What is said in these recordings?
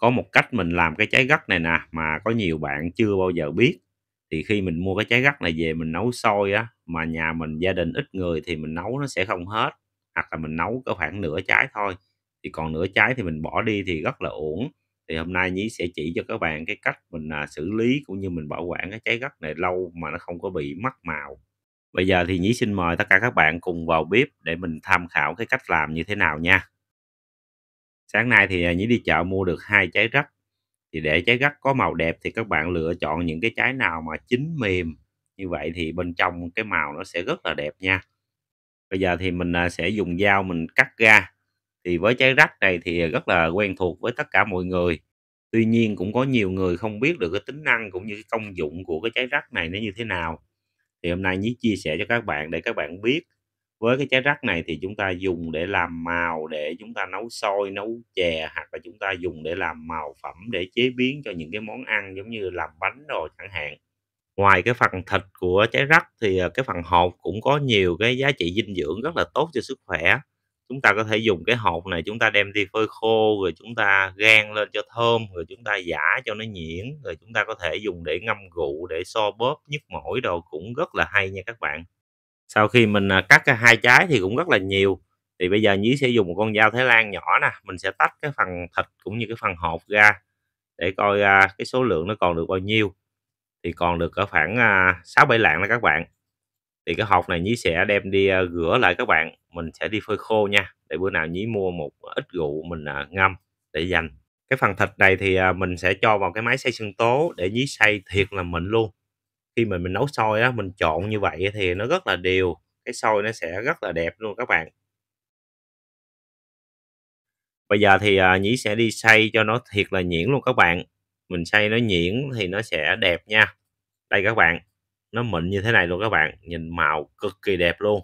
có một cách mình làm cái trái gắt này nè mà có nhiều bạn chưa bao giờ biết thì khi mình mua cái trái gắt này về mình nấu sôi á mà nhà mình gia đình ít người thì mình nấu nó sẽ không hết hoặc là mình nấu có khoảng nửa trái thôi thì còn nửa trái thì mình bỏ đi thì rất là uổng thì hôm nay nhí sẽ chỉ cho các bạn cái cách mình à, xử lý cũng như mình bảo quản cái trái gắt này lâu mà nó không có bị mất màu bây giờ thì nhí xin mời tất cả các bạn cùng vào bếp để mình tham khảo cái cách làm như thế nào nha sáng nay thì à, nhí đi chợ mua được hai trái rắc thì để trái rắc có màu đẹp thì các bạn lựa chọn những cái trái nào mà chín mềm như vậy thì bên trong cái màu nó sẽ rất là đẹp nha bây giờ thì mình à, sẽ dùng dao mình cắt ra thì với trái rắc này thì rất là quen thuộc với tất cả mọi người tuy nhiên cũng có nhiều người không biết được cái tính năng cũng như cái công dụng của cái trái rắc này nó như thế nào thì hôm nay nhí chia sẻ cho các bạn để các bạn biết với cái trái rắc này thì chúng ta dùng để làm màu để chúng ta nấu sôi nấu chè hoặc là chúng ta dùng để làm màu phẩm để chế biến cho những cái món ăn giống như làm bánh rồi chẳng hạn ngoài cái phần thịt của trái rắc thì ờ, cái phần hột cũng có nhiều cái giá trị dinh dưỡng rất là tốt cho sức khỏe chúng ta có thể dùng cái hột này chúng ta đem đi phơi khô rồi chúng ta gan lên cho thơm rồi chúng ta giả cho nó nhuyễn rồi chúng ta có thể dùng để ngâm rượu để so bóp nhức mỏi đồ cũng rất là hay nha các bạn sau khi mình à, cắt cái hai trái thì cũng rất là nhiều thì bây giờ nhí sẽ dùng một con dao thái lan nhỏ nè mình sẽ tách cái phần thịt cũng như cái phần hột ra để coi à, cái số lượng nó còn được bao nhiêu thì còn được ở khoảng à, sáu bảy lạng đó các bạn thì cái hộp này nhí sẽ đem đi rửa lại các bạn mình sẽ đi phơi khô nha để bữa nào nhí mua một ít rượu mình ngâm để dành cái phần thịt này thì mình sẽ cho vào cái máy xay sinh tố để nhí xay thiệt là mịn luôn khi mà mình nấu xôi á mình trộn như vậy thì nó rất là đều cái xôi nó sẽ rất là đẹp luôn các bạn bây giờ thì à, nhí sẽ đi xay cho nó thiệt là nhuyễn luôn các bạn mình xay nó nhuyễn thì nó sẽ đẹp nha đây các bạn nó mịn như thế này luôn các bạn nhìn màu cực kỳ đẹp luôn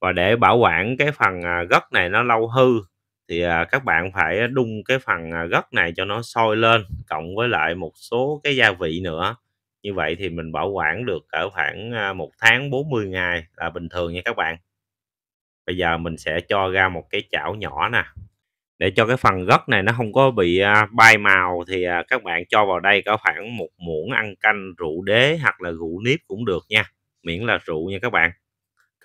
và để bảo quản cái phần à, gất này nó lâu hư thì à, các bạn phải đun cái phần à, gất này cho nó sôi lên cộng với lại một số cái gia vị nữa như vậy thì mình bảo quản được ở khoảng à, một tháng 40 ngày là bình thường nha các bạn bây giờ mình sẽ cho ra một cái chảo nhỏ nè để cho cái phần gất này nó không có bị à, bay màu thì à, các bạn cho vào đây có khoảng một muỗng ăn canh rượu đế hoặc là rượu nếp cũng được nha miễn là rượu nha các bạn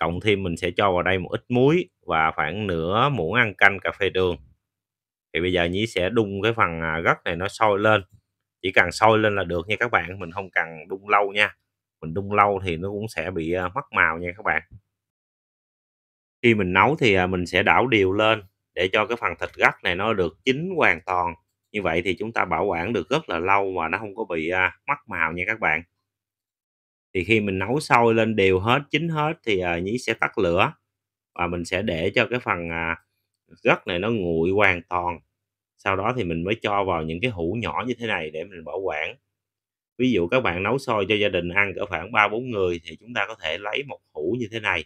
cộng thêm mình sẽ cho vào đây một ít muối và khoảng nửa muỗng ăn canh cà phê đường thì bây giờ nhí sẽ đun cái phần gất này nó sôi lên chỉ cần sôi lên là được nha các bạn mình không cần đun lâu nha mình đun lâu thì nó cũng sẽ bị ờ, mất màu nha các bạn khi mình nấu thì à, mình sẽ đảo đều lên để cho cái phần thịt gắt này nó được chín hoàn toàn như vậy thì chúng ta bảo quản được rất là lâu và nó không có bị à, mất màu nha các bạn thì khi mình nấu sôi lên đều hết chín hết thì à, nhí sẽ tắt lửa và mình sẽ để cho cái phần gắt này nó nguội hoàn toàn sau đó thì mình mới cho vào những cái hũ nhỏ như thế này để mình bảo quản ví dụ các bạn nấu sôi cho gia đình ăn cỡ khoảng ba bốn người thì chúng ta có thể lấy một hũ như thế này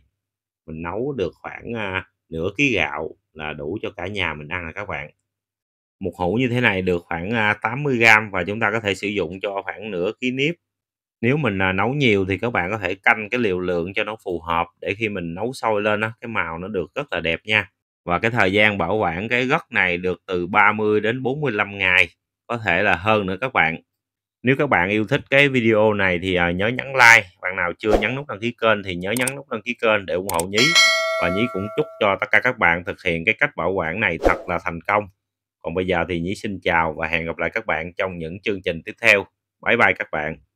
mình nấu được khoảng à, nửa ký gạo là đủ cho cả nhà mình ăn rồi các bạn một hũ như thế này được khoảng à, 80 gram và chúng ta có thể sử dụng cho khoảng nửa ký nếp nếu mình à, nấu nhiều thì các bạn có thể canh cái liều lượng cho nó phù hợp để khi mình nấu sôi lên á cái màu nó được rất là đẹp nha và cái thời gian bảo quản cái gất này được từ 30 đến 45 ngày có thể là hơn nữa các bạn nếu các bạn yêu thích cái video này thì à, nhớ nhấn like bạn nào chưa nhấn nút đăng ký kênh thì nhớ nhấn nút đăng ký kênh để ủng hộ nhí và nhí cũng chúc cho tất cả các bạn thực hiện cái cách bảo quản này thật là thành công còn bây giờ thì nhí xin chào và hẹn gặp lại các bạn trong những chương trình tiếp theo bye bye các bạn